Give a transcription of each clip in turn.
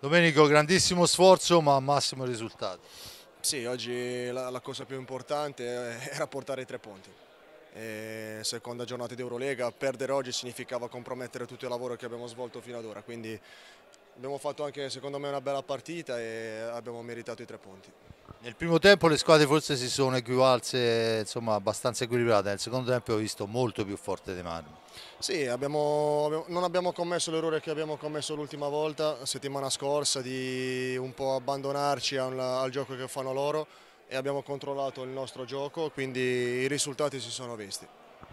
Domenico, grandissimo sforzo ma massimo risultato. Sì, oggi la, la cosa più importante era portare i tre punti. E seconda giornata di Eurolega, perdere oggi significava compromettere tutto il lavoro che abbiamo svolto fino ad ora, quindi abbiamo fatto anche secondo me una bella partita e abbiamo meritato i tre punti. Nel primo tempo le squadre forse si sono equivalse insomma, abbastanza equilibrate, nel secondo tempo ho visto molto più forte De Marmo. Sì, abbiamo, non abbiamo commesso l'errore che abbiamo commesso l'ultima volta, settimana scorsa, di un po' abbandonarci al, al gioco che fanno loro e abbiamo controllato il nostro gioco, quindi i risultati si sono visti.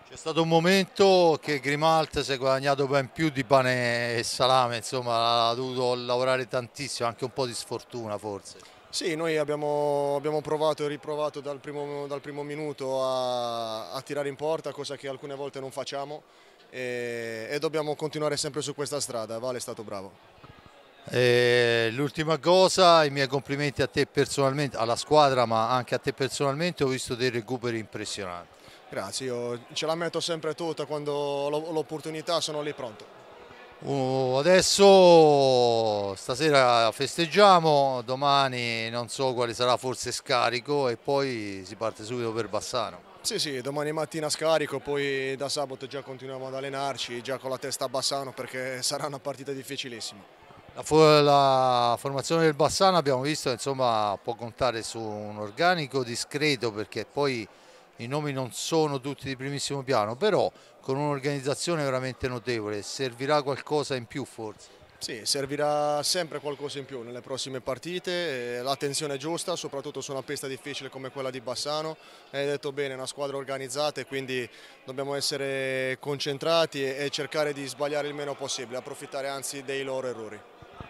C'è stato un momento che Grimalt si è guadagnato ben più di pane e salame, insomma ha dovuto lavorare tantissimo, anche un po' di sfortuna forse. Sì, noi abbiamo, abbiamo provato e riprovato dal primo, dal primo minuto a, a tirare in porta, cosa che alcune volte non facciamo e, e dobbiamo continuare sempre su questa strada, Vale è stato bravo. l'ultima cosa, i miei complimenti a te personalmente, alla squadra ma anche a te personalmente, ho visto dei recuperi impressionanti. Grazie, io ce la metto sempre tutta, quando ho l'opportunità sono lì pronto. Uh, adesso stasera festeggiamo, domani non so quale sarà forse scarico e poi si parte subito per Bassano. Sì, sì, domani mattina scarico, poi da sabato già continuiamo ad allenarci, già con la testa a Bassano perché sarà una partita difficilissima. La, for la formazione del Bassano abbiamo visto, insomma, può contare su un organico discreto perché poi i nomi non sono tutti di primissimo piano, però con un'organizzazione veramente notevole, servirà qualcosa in più forse? Sì, servirà sempre qualcosa in più nelle prossime partite, eh, l'attenzione è giusta, soprattutto su una pista difficile come quella di Bassano, hai detto bene, è una squadra organizzata e quindi dobbiamo essere concentrati e cercare di sbagliare il meno possibile, approfittare anzi dei loro errori.